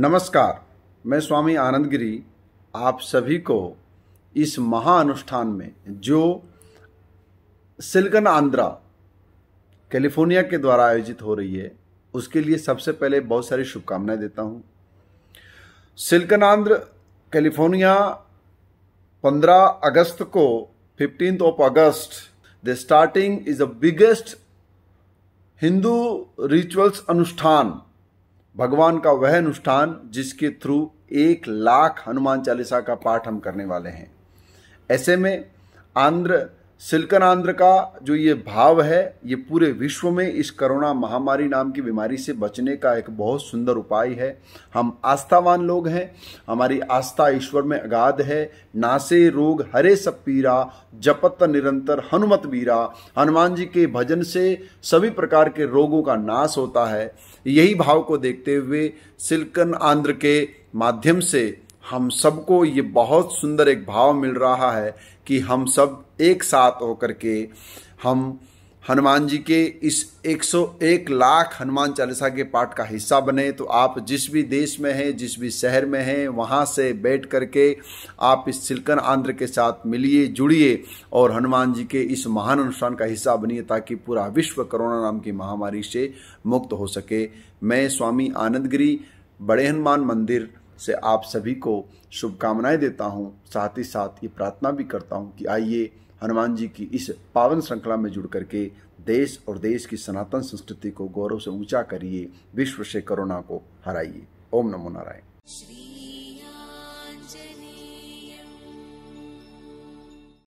नमस्कार मैं स्वामी आनंद गिरी आप सभी को इस महाअनुष्ठान में जो सिल्कन आंध्रा कैलिफोर्निया के द्वारा आयोजित हो रही है उसके लिए सबसे पहले बहुत सारी शुभकामनाएं देता हूं सिल्कन आंध्र कैलिफोर्निया 15 अगस्त को 15th of August. The starting is the biggest Hindu rituals अनुष्ठान भगवान का वह अनुष्ठान जिसके थ्रू एक लाख हनुमान चालीसा का पाठ हम करने वाले हैं ऐसे में आंध्र सिल्कन आंध्र का जो ये भाव है ये पूरे विश्व में इस कोरोना महामारी नाम की बीमारी से बचने का एक बहुत सुंदर उपाय है हम आस्थावान लोग हैं हमारी आस्था ईश्वर में अगाध है नासे रोग हरे सब पीरा जपत निरंतर हनुमत बीरा हनुमान जी के भजन से सभी प्रकार के रोगों का नाश होता है यही भाव को देखते हुए सिल्कन आंध्र के माध्यम से हम सबको ये बहुत सुंदर एक भाव मिल रहा है कि हम सब एक साथ होकर के हम हनुमान जी के इस 101 लाख हनुमान चालीसा के पाठ का हिस्सा बने तो आप जिस भी देश में हैं जिस भी शहर में हैं वहाँ से बैठ करके आप इस सिल्कन आंध्र के साथ मिलिए जुड़िए और हनुमान जी के इस महान अनुष्ठान का हिस्सा बनिए ताकि पूरा विश्व कोरोना नाम की महामारी से मुक्त हो सके मैं स्वामी आनंदगिरी बड़े हनुमान मंदिर से आप सभी को शुभकामनाएं देता हूं साथ ही साथ ये प्रार्थना भी करता हूं कि आइए हनुमान जी की इस पावन श्रृंखला में जुड़ करके देश और देश की सनातन संस्कृति को गौरव से ऊंचा करिए विश्व से कोरोना को हराइए ओम नमो नारायण